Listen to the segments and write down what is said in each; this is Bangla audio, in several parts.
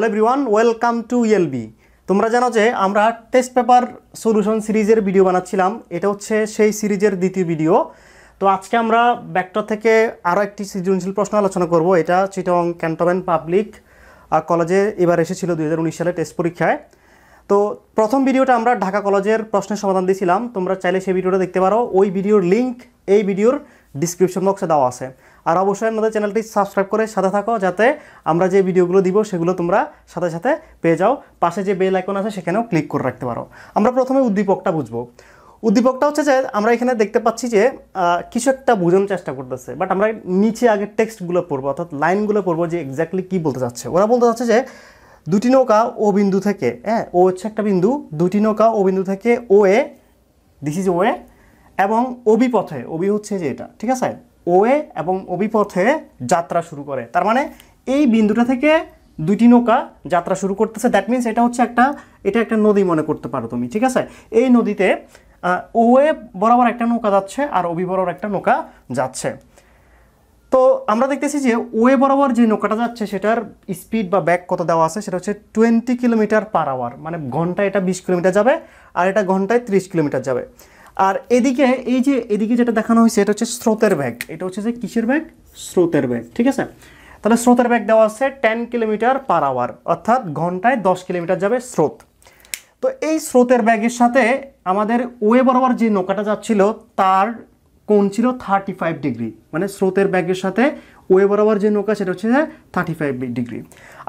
hello everyone welcome to ELB তোমরা জানো যে আমরা টেস্ট পেপার সলিউশন সিরিজের ভিডিও বানাচ্ছিলাম এটা হচ্ছে সেই সিরিজের দ্বিতীয় ভিডিও তো আজকে আমরা ব্যাকটর থেকে আরও একটি সৃজনশীল প্রশ্ন আলোচনা করব এটা চিটং ক্যান্টনমেন্ট পাবলিক কলেজে এবার এসেছিল দু সালে টেস্ট পরীক্ষায় তো প্রথম ভিডিওটা আমরা ঢাকা কলেজের প্রশ্নের সমাধান দিয়েছিলাম তোমরা চাইলে সেই ভিডিওটা দেখতে পারো ওই ভিডিওর লিঙ্ক এই ভিডিওর ডিসক্রিপশন বক্সে দেওয়া আছে আর অবশ্যই আমাদের চ্যানেলটি সাবস্ক্রাইব করে সাথে থাকো যাতে আমরা যে ভিডিওগুলো দিব সেগুলো তোমরা সাথে সাথে পেয়ে যাও পাশে যে বেল আইকন আছে সেখানেও ক্লিক করে রাখতে পারো আমরা প্রথমে উদ্দীপকটা বুঝবো উদ্দীপকটা হচ্ছে যে আমরা এখানে দেখতে পাচ্ছি যে কিছু একটা বোঝানোর চেষ্টা করতেছে বাট আমরা নিচে আগে টেক্সটগুলো পড়বো অর্থাৎ লাইনগুলো পড়বো যে এক্স্যাক্টলি কী বলতে চাচ্ছে ওরা বলতে চাচ্ছে যে দুটি নৌকা ও বিন্দু থেকে হ্যাঁ ও হচ্ছে একটা বিন্দু দুটি নৌকা ও বিন্দু থেকে ও এ দিস ইজ ও এ এবং ওবি পথে ওবি হচ্ছে যে এটা ঠিক আছে ওয়ে এবং অভিপথে যাত্রা শুরু করে তার মানে এই বিন্দুটা থেকে দুইটি নৌকা যাত্রা শুরু করতেছে দ্যাট মিন্স এটা হচ্ছে একটা এটা একটা নদী মনে করতে পারো তুমি ঠিক আছে এই নদীতে ওয়ে বরাবর একটা নৌকা যাচ্ছে আর অভি বরাবর একটা নৌকা যাচ্ছে তো আমরা দেখতেছি যে ওয়ে বরাবর যে নৌকাটা যাচ্ছে সেটার স্পিড বা ব্যাক কত দেওয়া আছে সেটা হচ্ছে টোয়েন্টি কিলোমিটার পার আওয়ার মানে ঘন্টায় এটা বিশ কিলোমিটার যাবে আর এটা ঘন্টায় ত্রিশ কিলোমিটার যাবে আর এদিকে এই যে এদিকে যেটা দেখানো হয়েছে এটা হচ্ছে স্রোতের ব্যাগ এটা হচ্ছে যে কিসের ব্যাগ স্রোতের ব্যাগ ঠিক আছে তাহলে স্রোতের ব্যাগ দেওয়া আছে টেন কিলোমিটার পার আওয়ার অর্থাৎ ঘন্টায় দশ কিলোমিটার যাবে স্রোত তো এই স্রোতের ব্যাগের সাথে আমাদের ওয়ে বরাবর যে নৌকাটা যাচ্ছিল তার কোন ছিল থার্টি ফাইভ ডিগ্রি মানে স্রোতের ব্যাগের সাথে ওয়ে বরাবর যে নৌকা সেটা হচ্ছে থার্টি ফাইভ ডিগ্রি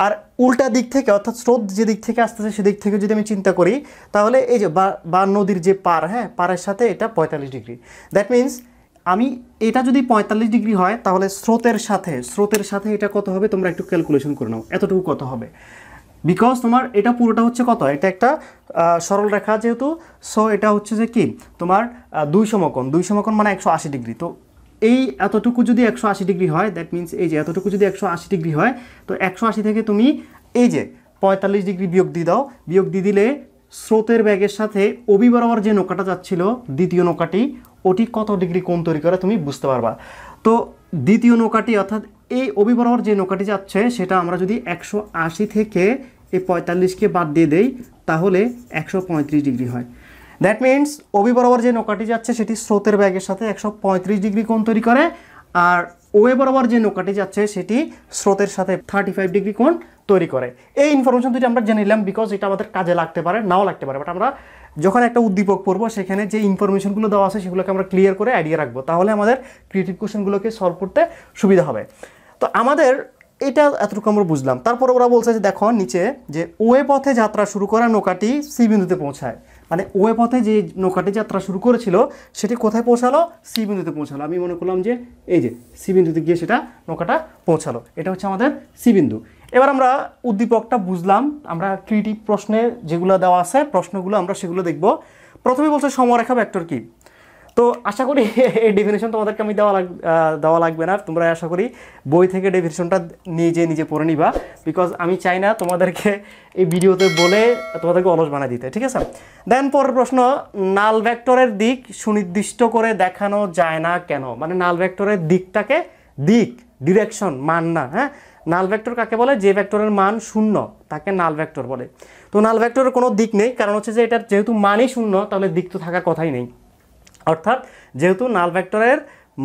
আর উল্টা দিক থেকে অর্থাৎ স্রোত যে দিক থেকে আসতেছে সেদিক থেকে যদি আমি চিন্তা করি তাহলে এই যে বা নদীর যে পার হ্যাঁ পারের সাথে এটা পঁয়তাল্লিশ ডিগ্রি দ্যাট মিন্স আমি এটা যদি পঁয়তাল্লিশ ডিগ্রি হয় তাহলে স্রোতের সাথে স্রোতের সাথে এটা কত হবে তোমরা একটু ক্যালকুলেশন করে নাও এতটুকু কত হবে বিকজ তোমার এটা পুরোটা হচ্ছে কত এটা একটা সরল রেখা যেহেতু সো এটা হচ্ছে যে কি তোমার দুই সমকোণ দুই সমকোণ মানে একশো আশি ডিগ্রি তো এই এতটুকু যদি একশো আশি ডিগ্রি হয় দ্যাট মিন্স এই যে এতটুকু যদি একশো আশি ডিগ্রি হয় তো একশো আশি থেকে তুমি এই যে পঁয়তাল্লিশ ডিগ্রি বিয়োগ দিয়ে দাও বিয়োগ দিয়ে দিলে স্রোতের ব্যাগের সাথে অবি বরাবর যে নৌকাটা যাচ্ছিল দ্বিতীয় নৌকাটি ওটি কত ডিগ্রি কোণ তৈরি করে তুমি বুঝতে পারবা তো দ্বিতীয় নৌকাটি অর্থাৎ এই অভিবরহর যে নৌকাটি যাচ্ছে সেটা আমরা যদি একশো আশি থেকে এই পঁয়তাল্লিশকে বাদ দিয়ে দেই তাহলে একশো ডিগ্রি হয় দ্যাট মিনস ওবি যে নৌকাটি যাচ্ছে সেটি স্রোতের ব্যাগের সাথে একশো ডিগ্রি কোণ তৈরি করে আর ওয়ে বরাবর যে নৌকাটি যাচ্ছে সেটি স্রোতের সাথে থার্টি ফাইভ ডিগ্রি কোণ তৈরি করে এই ইনফরমেশন দুটি আমরা জেনে নিলাম বিকজ এটা আমাদের কাজে লাগতে পারে নাও লাগতে পারে বাট আমরা যখন একটা উদ্দীপক পড়বো সেখানে যে ইনফরমেশনগুলো দেওয়া আছে সেগুলোকে আমরা ক্লিয়ার করে আইডিয়া রাখবো তাহলে আমাদের ক্রিয়েটিভ কোয়েশনগুলোকে সলভ করতে সুবিধা হবে তো আমাদের এটা এতটুকু আমরা বুঝলাম তারপর ওরা বলছে যে দেখো নিচে যে ওয়ে পথে যাত্রা শুরু করা নৌকাটি সি বিন্দুতে পৌঁছায় মানে ওয়ে পথে যে নৌকাটি যাত্রা শুরু করেছিল সেটি কোথায় পৌঁছালো সি বিন্দুতে পৌঁছালো আমি মনে করলাম যে এই যে সি বিন্দুতে গিয়ে সেটা নৌকাটা পৌঁছালো এটা হচ্ছে আমাদের সি বিন্দু এবার আমরা উদ্দীপকটা বুঝলাম আমরা ক্রিয়েটিভ প্রশ্নে যেগুলো দেওয়া আছে প্রশ্নগুলো আমরা সেগুলো দেখব প্রথমে বলছে সমরেখা ভ্যাক্টর কি তো আশা করি এই ডেফিনেশন তোমাদেরকে আমি দেওয়া লাগ দেওয়া লাগবে না তোমরা আশা করি বই থেকে ডেফিনেশনটা নিজে নিজে পড়ে নিবা বিকজ আমি চাই না তোমাদেরকে এই ভিডিওতে বলে তোমাদেরকে অলস বানায় দিতে ঠিক আছে দেন পরের প্রশ্ন নাল ভ্যাক্টরের দিক সুনির্দিষ্ট করে দেখানো যায় না কেন মানে নাল ভ্যাক্টরের দিকটাকে দিক ডিরেকশন মান না হ্যাঁ নাল ভেক্টর কাকে বলে যে ভেক্টরের মান শূন্য তাকে নাল ভেক্টর বলে তো নাল ভেক্টরের কোনো দিক নেই কারণ হচ্ছে যে এটার যেহেতু মানই শূন্য তাহলে দিক তো থাকার কথাই নেই অর্থাৎ যেহেতু নাল ভেক্টরের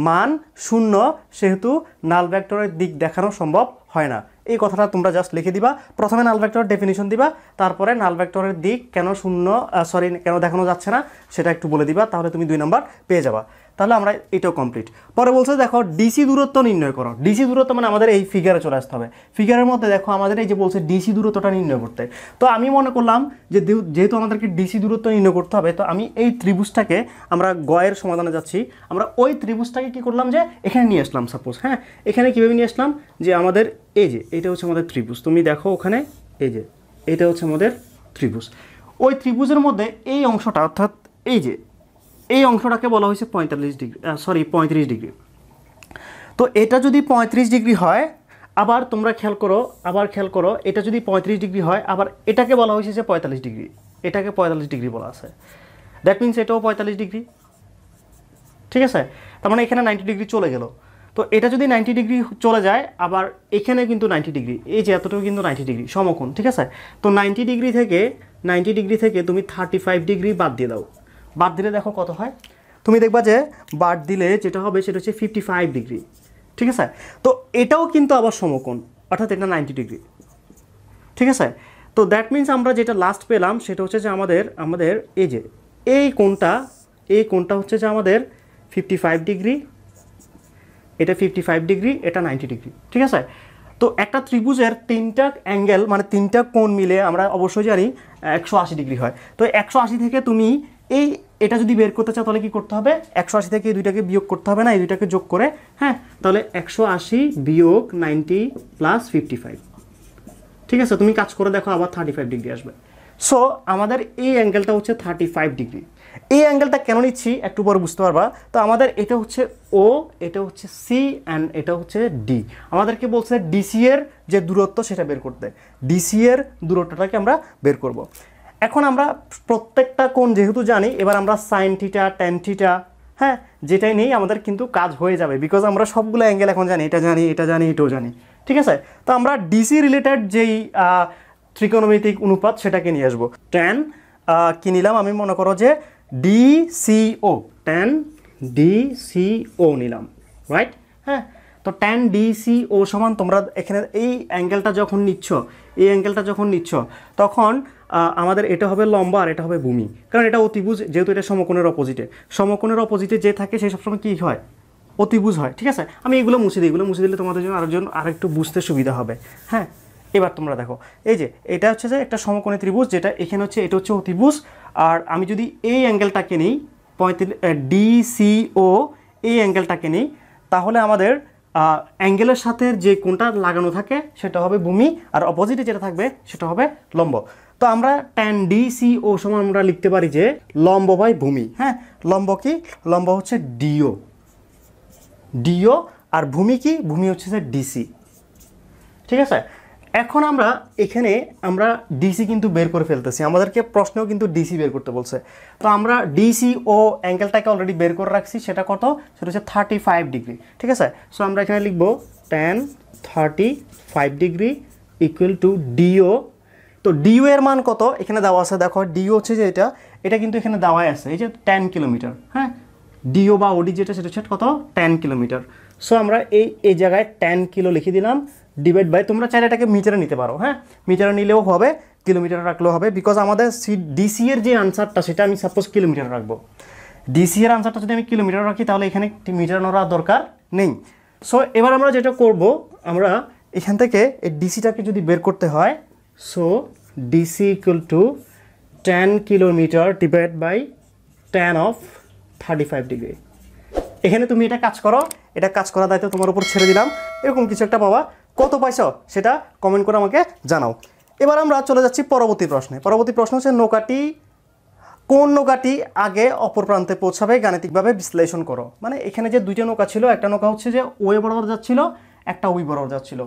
মান শূন্য সেহেতু নাল ভেক্টরের দিক দেখানো সম্ভব হয় না এই কথাটা তোমরা জাস্ট লিখে দিবা প্রথমে নাল ভেক্টরের ডেফিনিশন দিবা তারপরে নাল ভেক্টরের দিক কেন শূন্য সরি কেন দেখানো যাচ্ছে না সেটা একটু বলে দিবা তাহলে তুমি দুই নম্বর পেয়ে যাবা তাহলে আমরা এটাও কমপ্লিট পরে বলছে দেখো ডিসি দূরত্ব নির্ণয় করো ডিসি দূরত্ব মানে আমাদের এই ফিগারে চলে আসতে হবে ফিগারের মধ্যে দেখো আমাদের এই যে বলছে ডিসি দূরত্বটা নির্ণয় করতে তো আমি মনে করলাম যে যেহেতু আমাদেরকে ডিসি দূরত্ব নির্ণয় করতে হবে তো আমি এই ত্রিভুজটাকে আমরা গয়ের সমাধানে যাচ্ছি আমরা ওই ত্রিভুজটাকে কি করলাম যে এখানে নিয়ে আসলাম সাপোজ হ্যাঁ এখানে কীভাবে নিয়ে আসলাম যে আমাদের এই যে এটা হচ্ছে আমাদের ত্রিভুজ তুমি দেখো ওখানে এই যে এটা হচ্ছে আমাদের ত্রিভুজ ওই ত্রিভুজের মধ্যে এই অংশটা অর্থাৎ এই যে এই অংশটাকে বলা হয়েছে পঁয়তাল্লিশ ডিগ্রি সরি পঁয়ত্রিশ ডিগ্রি তো এটা যদি পঁয়ত্রিশ ডিগ্রি হয় আবার তোমরা খেয়াল করো আবার খেয়াল করো এটা যদি পঁয়ত্রিশ ডিগ্রি হয় আবার এটাকে বলা হয়েছে যে পঁয়তাল্লিশ ডিগ্রি এটাকে পঁয়তাল্লিশ ডিগ্রি বলা আছে দ্যাট মিন্স এটাও পঁয়তাল্লিশ ডিগ্রি ঠিক আছে তার মানে এখানে নাইনটি ডিগ্রি চলে গেল তো এটা যদি নাইনটি ডিগ্রি চলে যায় আবার এখানে কিন্তু নাইনটি ডিগ্রি এই যে এতটুকু কিন্তু নাইনটি ডিগ্রি সমকোণ ঠিক আছে তো নাইনটি ডিগ্রি থেকে নাইনটি ডিগ্রি থেকে তুমি থার্টি ফাইভ ডিগ্রি বাদ দিয়ে দাও বাদ দিলে দেখো কত হয় তুমি দেখবা যে বাদ দিলে যেটা হবে সেটা হচ্ছে ফিফটি ফাইভ ডিগ্রি ঠিক আছে তো এটাও কিন্তু আবার সমকোণ অর্থাৎ এটা নাইনটি ডিগ্রি ঠিক আছে তো দ্যাট মিন্স আমরা যেটা লাস্ট পেলাম সেটা হচ্ছে যে আমাদের আমাদের এই যে এই কোণটা এই কোণটা হচ্ছে যে আমাদের ফিফটি ফাইভ ডিগ্রি এটা ফিফটি ফাইভ ডিগ্রি এটা নাইনটি ডিগ্রি ঠিক আছে তো একটা ত্রিভুজের তিনটা অ্যাঙ্গেল মানে তিনটা কোণ মিলে আমরা অবশ্যই জানি একশো আশি ডিগ্রি হয় তো একশো আশি থেকে তুমি এই এটা যদি বের করতে চাও তাহলে কি করতে হবে একশো আশি থেকে এই দুইটাকে বিয়োগ করতে হবে না এই দুইটাকে যোগ করে হ্যাঁ তাহলে একশো আশি বিয়োগ নাইনটি প্লাস ফিফটি ফাইভ ঠিক আছে তুমি কাজ করে দেখো আবার থার্টি ফাইভ ডিগ্রি আসবে সো আমাদের এই অ্যাঙ্গেলটা হচ্ছে থার্টি ফাইভ ডিগ্রি এই অ্যাঙ্গেলটা কেন নিচ্ছি একটু পর বুঝতে পারবা তো আমাদের এটা হচ্ছে ও এটা হচ্ছে সি অ্যান্ড এটা হচ্ছে ডি আমাদেরকে বলছে ডিসি এর যে দূরত্ব সেটা বের করতে ডিসি এর দূরত্বটাকে আমরা বের করব এখন আমরা প্রত্যেকটা কোণ যেহেতু জানি এবার আমরা সাইন থিটা থিটা হ্যাঁ যেটাই নেই আমাদের কিন্তু কাজ হয়ে যাবে বিকজ আমরা সবগুলো অ্যাঙ্গেল এখন জানি এটা জানি এটা জানি এটাও জানি ঠিক আছে তো আমরা ডিসি রিলেটেড যেই ত্রিকোণমিতিক অনুপাত সেটাকে নিয়ে আসবো টেন কি নিলাম আমি মনে করো যে ডিসিও টেন ডিসিও নিলাম রাইট হ্যাঁ তো টেন ডিসিও সমান তোমরা এখানে এই অ্যাঙ্গেলটা যখন নিচ্ছ এই অ্যাঙ্গেলটা যখন নিচ্ছ তখন আমাদের এটা হবে লম্বা আর এটা হবে ভূমি কারণ এটা অতিভুজ যেহেতু এটা সমকোণের অপোজিটে সমকোণের অপোজিটে যে থাকে সে সবসময় কী হয় অতিভুজ হয় ঠিক আছে আমি এগুলো মুছে দিই এগুলো মুছে দিলে তোমাদের জন্য আরেকজন আরেকটু বুঝতে সুবিধা হবে হ্যাঁ এবার তোমরা দেখো এই যে এটা হচ্ছে যে একটা সমকোণের ত্রিভুজ যেটা এখানে হচ্ছে এটা হচ্ছে অতিভুজ আর আমি যদি এই অ্যাঙ্গেলটাকে নিই পঁয়ত্রিশ ডিসিও এই অ্যাঙ্গেলটাকে নিই তাহলে আমাদের অ্যাঙ্গেলের সাথে যে কোনটা লাগানো থাকে সেটা হবে ভূমি আর অপোজিটে যেটা থাকবে সেটা হবে লম্ব তো আমরা ট্যান ডি সি ও সমান আমরা লিখতে পারি যে লম্ব বাই ভূমি হ্যাঁ লম্ব কি লম্ব হচ্ছে ডিও ডিও আর ভূমি কি ভূমি হচ্ছে যে ডিসি ঠিক আছে এখন আমরা এখানে আমরা ডিসি কিন্তু বের করে ফেলতেছি আমাদেরকে প্রশ্নেও কিন্তু ডিসি বের করতে বলছে তো আমরা ডিসি ও অ্যাঙ্গেলটাকে অলরেডি বের করে রাখছি সেটা কত সেটা হচ্ছে থার্টি ফাইভ ডিগ্রি ঠিক আছে সো আমরা এখানে লিখবো tan thirty five degree equal to DO তো ডিউ এর মান কত এখানে দেওয়া আছে দেখো ডিউ হচ্ছে যে এটা এটা কিন্তু এখানে দেওয়াই আছে এই যে টেন কিলোমিটার হ্যাঁ ডিও বা ওডি যেটা সেটা হচ্ছে কত টেন কিলোমিটার সো আমরা এই এই জায়গায় টেন কিলো লিখে দিলাম ডিভাইড বাই তোমরা চাইলে এটাকে মিটারে নিতে পারো হ্যাঁ মিটারে নিলেও হবে কিলোমিটার রাখলেও হবে বিকজ আমাদের সি ডিসি এর যে আনসারটা সেটা আমি সাপোজ কিলোমিটার রাখবো ডিসি এর আনসারটা যদি আমি কিলোমিটার রাখি তাহলে এখানে মিটার নেওয়ার দরকার নেই সো এবার আমরা যেটা করব আমরা এখান থেকে এই ডিসিটাকে যদি বের করতে হয় So DC to ten kilometre kilometer by tan of thirty five degree এখানে তুমি এটা কাজ করো এটা কাজ করার দায়িত্ব তোমার উপর ছেড়ে দিলাম এরকম কিছু একটা পাওয়া কত পাইছো সেটা কমেন্ট করে আমাকে জানাও এবার আমরা চলে যাচ্ছি পরবর্তী প্রশ্নে পরবর্তী প্রশ্ন হচ্ছে নৌকাটি কোন নৌকাটি আগে অপর প্রান্তে পৌঁছাবে গাণিতিকভাবে বিশ্লেষণ করো মানে এখানে যে দুইটা নৌকা ছিল একটা নৌকা হচ্ছে যে ওয়ে বরাবর যাচ্ছিল একটা ওই বরাবর যাচ্ছিল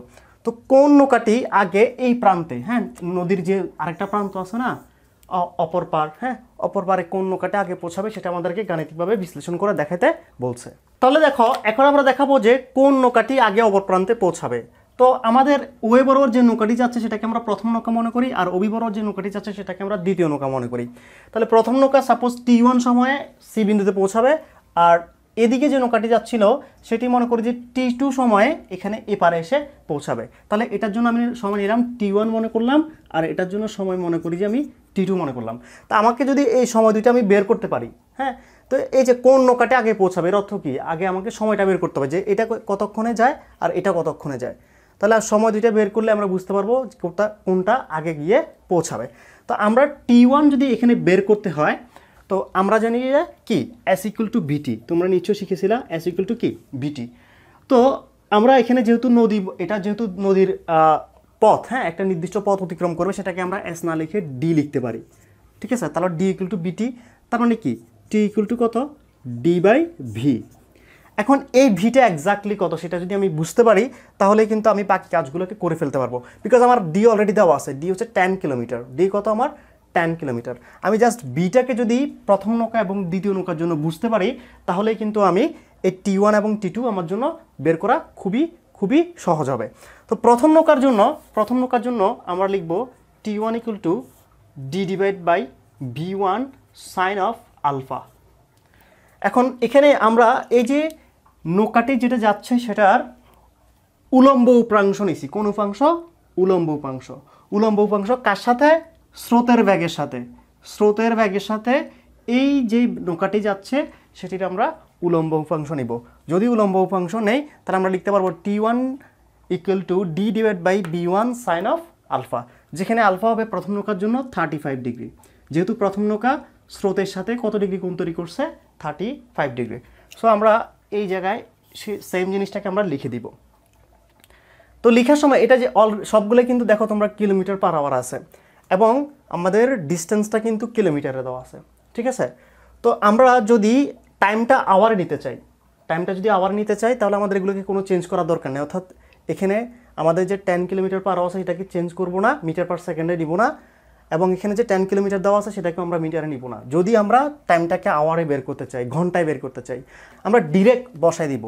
তো কোন নৌকাটি আগে এই প্রান্তে হ্যাঁ নদীর যে আরেকটা প্রান্ত আছে না অপর পার হ্যাঁ অপর পারে কোন নৌকাটা আগে পৌঁছাবে সেটা আমাদেরকে গাণিতিকভাবে বিশ্লেষণ করে দেখাতে বলছে তাহলে দেখো এখন আমরা দেখাবো যে কোন নৌকাটি আগে অপর প্রান্তে পৌঁছাবে তো আমাদের ওয়ে বরাবর যে নৌকাটি যাচ্ছে সেটাকে আমরা প্রথম নৌকা মনে করি আর ওবি বরোর যে নৌকাটি যাচ্ছে সেটাকে আমরা দ্বিতীয় নৌকা মনে করি তাহলে প্রথম নৌকা সাপোজ টি ওয়ান সময়ে সি বিন্দুতে পৌঁছাবে আর এদিকে যে নৌকাটি যাচ্ছিল সেটি মনে করি যে টি টু সময়ে এখানে এপারে এসে পৌঁছাবে তাহলে এটার জন্য আমি সময় নিলাম টি ওয়ান মনে করলাম আর এটার জন্য সময় মনে করি যে আমি টি টু মনে করলাম তা আমাকে যদি এই সময় দুইটা আমি বের করতে পারি হ্যাঁ তো এই যে কোন নৌকাটা আগে পৌঁছাবে এর অর্থ কী আগে আমাকে সময়টা বের করতে হবে যে এটা কতক্ষণে যায় আর এটা কতক্ষণে যায় তাহলে সময় দুইটা বের করলে আমরা বুঝতে পারবো কোনটা কোনটা আগে গিয়ে পৌঁছাবে তো আমরা টি ওয়ান যদি এখানে বের করতে হয় তো আমরা জানি যে কি অ্যাস ইকুয়াল টু বিটি তোমরা নিশ্চয়ই শিখেছিলা এস ইকুয়াল টু কি বিটি তো আমরা এখানে যেহেতু নদী এটা যেহেতু নদীর পথ হ্যাঁ একটা নির্দিষ্ট পথ অতিক্রম করবে সেটাকে আমরা এস না লিখে ডি লিখতে পারি ঠিক আছে তাহলে ডি ইকুয়াল টু বিটি তার মানে কি টি ইকুয়াল টু কত ডি বাই ভি এখন এই ভিটা এক্স্যাক্টলি কত সেটা যদি আমি বুঝতে পারি তাহলে কিন্তু আমি বাকি কাজগুলোকে করে ফেলতে পারবো বিকজ আমার ডি অলরেডি দেওয়া আছে ডি হচ্ছে টেন কিলোমিটার ডি কত আমার টেন কিলোমিটার আমি জাস্ট বিটাকে যদি প্রথম নৌকা এবং দ্বিতীয় নৌকার জন্য বুঝতে পারি তাহলে কিন্তু আমি এই টি ওয়ান এবং টি টু আমার জন্য বের করা খুবই খুবই সহজ হবে তো প্রথম নৌকার জন্য প্রথম নৌকার জন্য আমরা লিখব t one equal to d divide by b one sine of alpha এখন এখানে আমরা এই যে নৌকাটি যেটা যাচ্ছে সেটার উলম্ব উপাংশ নিছি কোন উপাংশ উলম্ব উপাংশ উলম্ব উপাংশ কার সাথে স্রোতের ব্যাগের সাথে স্রোতের ব্যাগের সাথে এই যে নৌকাটি যাচ্ছে সেটির আমরা উলম্ব উপাংশ নিব যদি উলম্ব উপাংশ নেই তাহলে আমরা লিখতে পারবো t one equal to d divide by b one sine of alpha যেখানে আলফা হবে প্রথম নৌকার জন্য থার্টি ফাইভ ডিগ্রি যেহেতু প্রথম নৌকা স্রোতের সাথে কত ডিগ্রি কোন তৈরি করছে থার্টি ফাইভ ডিগ্রি সো আমরা এই জায়গায় সেম জিনিসটাকে আমরা লিখে দিব তো লেখার সময় এটা যে অল সবগুলো কিন্তু দেখো তোমরা কিলোমিটার পার আওয়ার আছে এবং আমাদের ডিস্টেন্সটা কিন্তু কিলোমিটারে দেওয়া আছে ঠিক আছে তো আমরা যদি টাইমটা আওয়ারে নিতে চাই টাইমটা যদি আওয়ার নিতে চাই তাহলে আমাদের এগুলোকে কোনো চেঞ্জ করার দরকার নেই অর্থাৎ এখানে আমাদের যে টেন কিলোমিটার পার আওয়ার আছে সেটাকে চেঞ্জ করবো না মিটার পার সেকেন্ডে নিব না এবং এখানে যে টেন কিলোমিটার দেওয়া আছে সেটাকে আমরা মিটারে নিব না যদি আমরা টাইমটাকে আওয়ারে বের করতে চাই ঘন্টায় বের করতে চাই আমরা ডিরেক্ট বসায় দিব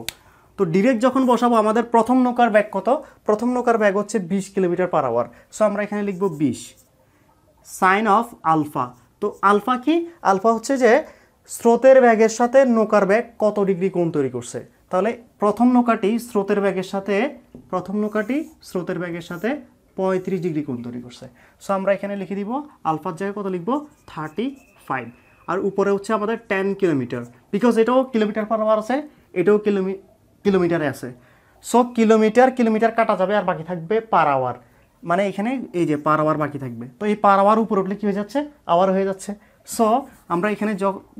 তো ডিরেক্ট যখন বসাবো আমাদের প্রথম নৌকার ব্যাগ কত প্রথম নৌকার ব্যাগ হচ্ছে বিশ কিলোমিটার পার আওয়ার সো আমরা এখানে লিখব বিশ সাইন অফ আলফা তো আলফা কি আলফা হচ্ছে যে স্রোতের ব্যাগের সাথে নৌকার ব্যাগ কত ডিগ্রি কোণ তৈরি করছে তাহলে প্রথম নৌকাটি স্রোতের ব্যাগের সাথে প্রথম নৌকাটি স্রোতের ব্যাগের সাথে পঁয়ত্রিশ ডিগ্রি কোণ তৈরি করছে সো আমরা এখানে লিখে দিব আলফার জায়গায় কত লিখবো থার্টি ফাইভ আর উপরে হচ্ছে আমাদের টেন কিলোমিটার বিকজ এটাও কিলোমিটার পার আওয়ার আছে এটাও কিলোমি কিলোমিটারে আছে সো কিলোমিটার কিলোমিটার কাটা যাবে আর বাকি থাকবে পার আওয়ার মানে এখানে এই যে পার আওয়ার বাকি থাকবে তো এই পার আওয়ার উপর উঠলে কী হয়ে যাচ্ছে আওয়ার হয়ে যাচ্ছে সো আমরা এখানে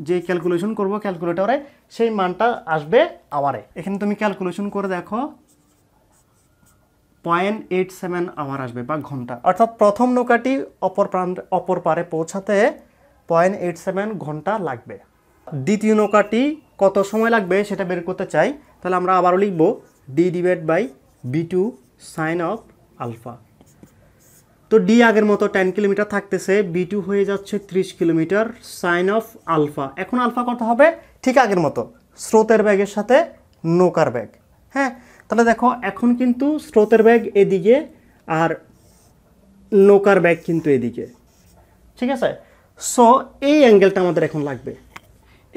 যে ক্যালকুলেশন করব ক্যালকুলেটরে সেই মানটা আসবে আওয়ারে এখানে তুমি ক্যালকুলেশন করে দেখো পয়েন্ট এইট সেভেন আওয়ার আসবে বা ঘন্টা অর্থাৎ প্রথম নৌকাটি অপর প্রান্ত অপর পারে পৌঁছাতে পয়েন্ট এইট সেভেন ঘন্টা লাগবে দ্বিতীয় নৌকাটি কত সময় লাগবে সেটা বের করতে চাই তাহলে আমরা আবারও লিখব d divide by b two sine of alpha তো ডি আগের মতো টেন কিলোমিটার থাকতেছে বি টু হয়ে যাচ্ছে ত্রিশ কিলোমিটার সাইন অফ আলফা এখন আলফা কত হবে ঠিক আগের মতো স্রোতের ব্যাগের সাথে নৌকার ব্যাগ হ্যাঁ তাহলে দেখো এখন কিন্তু স্রোতের ব্যাগ এদিকে আর নৌকার ব্যাগ কিন্তু এদিকে ঠিক আছে সো এই অ্যাঙ্গেলটা আমাদের এখন লাগবে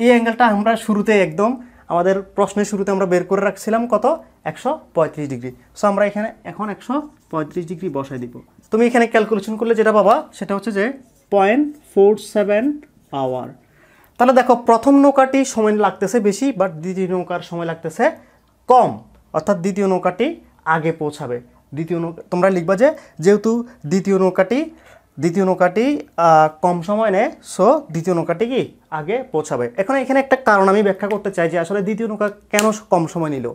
এই অ্যাঙ্গেলটা আমরা শুরুতে একদম আমাদের প্রশ্নের শুরুতে আমরা বের করে রাখছিলাম কত একশো ডিগ্রি সো আমরা এখানে এখন একশো ডিগ্রি বসাই দিব তুমি এখানে ক্যালকুলেশন করলে যেটা পাবা সেটা হচ্ছে যে পয়েন্ট ফোর সেভেন আওয়ার তাহলে দেখো প্রথম নৌকাটি সময় লাগতেছে বেশি বাট দ্বিতীয় নৌকার সময় লাগতেছে কম অর্থাৎ দ্বিতীয় নৌকাটি আগে পৌঁছাবে দ্বিতীয় নৌকা তোমরা লিখবা যে যেহেতু দ্বিতীয় নৌকাটি দ্বিতীয় নৌকাটি কম সময় নেয় সো দ্বিতীয় নৌকাটি কি আগে পৌঁছাবে এখন এখানে একটা কারণ আমি ব্যাখ্যা করতে চাই যে আসলে দ্বিতীয় নৌকা কেন কম সময় নিল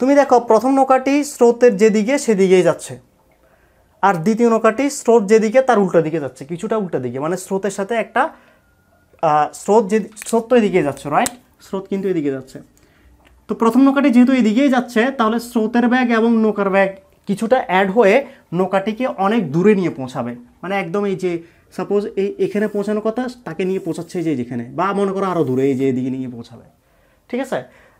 তুমি দেখো প্রথম নৌকাটি স্রোতের যেদিকে সেদিকেই যাচ্ছে আর দ্বিতীয় নৌকাটি স্রোত যেদিকে তার উল্টো দিকে যাচ্ছে কিছুটা উল্টো দিকে মানে স্রোতের সাথে একটা স্রোত যে স্রোত তো এদিকে যাচ্ছে রাইট স্রোত কিন্তু এদিকে যাচ্ছে তো প্রথম নৌকাটি যেহেতু এদিকেই যাচ্ছে তাহলে স্রোতের ব্যাগ এবং নৌকার ব্যাগ কিছুটা অ্যাড হয়ে নৌকাটিকে অনেক দূরে নিয়ে পৌঁছাবে মানে একদম এই যে সাপোজ এই এখানে পৌঁছানোর কথা তাকে নিয়ে পৌঁছাচ্ছে যে যেখানে বা মনে করো আরও দূরে এই যে এদিকে নিয়ে পৌঁছাবে ঠিক আছে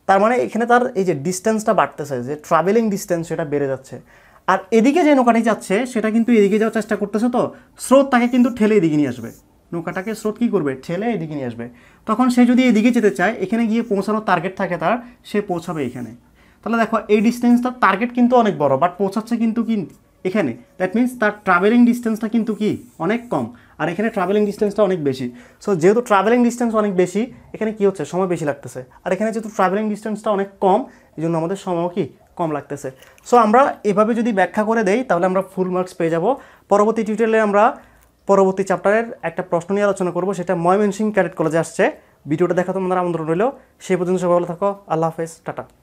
তার মানে এখানে তার এই যে ডিস্টেন্সটা বাড়তেছে যে ট্রাভেলিং ডিস্টেন্স সেটা বেড়ে যাচ্ছে আর এদিকে যে নৌকাটি যাচ্ছে সেটা কিন্তু এদিকে যাওয়ার চেষ্টা করতেছে তো স্রোত তাকে কিন্তু ঠেলে এদিকে নিয়ে আসবে নৌকাটাকে স্রোত কী করবে ঠেলে এদিকে নিয়ে আসবে তখন সে যদি এদিকে যেতে চায় এখানে গিয়ে পৌঁছানোর টার্গেট থাকে তার সে পৌঁছাবে এখানে তাহলে দেখো এই ডিস্টেন্সটা টার্গেট কিন্তু অনেক বড় বাট পৌঁছাচ্ছে কিন্তু কি এখানে দ্যাট মিন্স তার ট্রাভেলিং ডিস্টেন্সটা কিন্তু কি অনেক কম আর এখানে ট্রাভেলিং ডিস্টেন্সটা অনেক বেশি সো যেহেতু ট্রাভেলিং ডিস্টেন্স অনেক বেশি এখানে কী হচ্ছে সময় বেশি লাগতেছে আর এখানে যেহেতু ট্রাভেলিং ডিস্টেন্সটা অনেক কম এই জন্য আমাদের সময় কি কম লাগতেছে সো আমরা এভাবে যদি ব্যাখ্যা করে দেই তাহলে আমরা ফুল মার্কস পেয়ে যাব পরবর্তী টিউটোরিয়ালে আমরা পরবর্তী চ্যাপ্টারের একটা প্রশ্ন নিয়ে আলোচনা করব সেটা ময়মনসিং ক্যাডেট কলেজে আসছে ভিডিওটা দেখা তোমাদের আমন্ত্রণ রইল সেই পর্যন্ত সবাই ভালো থাকো আল্লাহ হাফেজ টাটা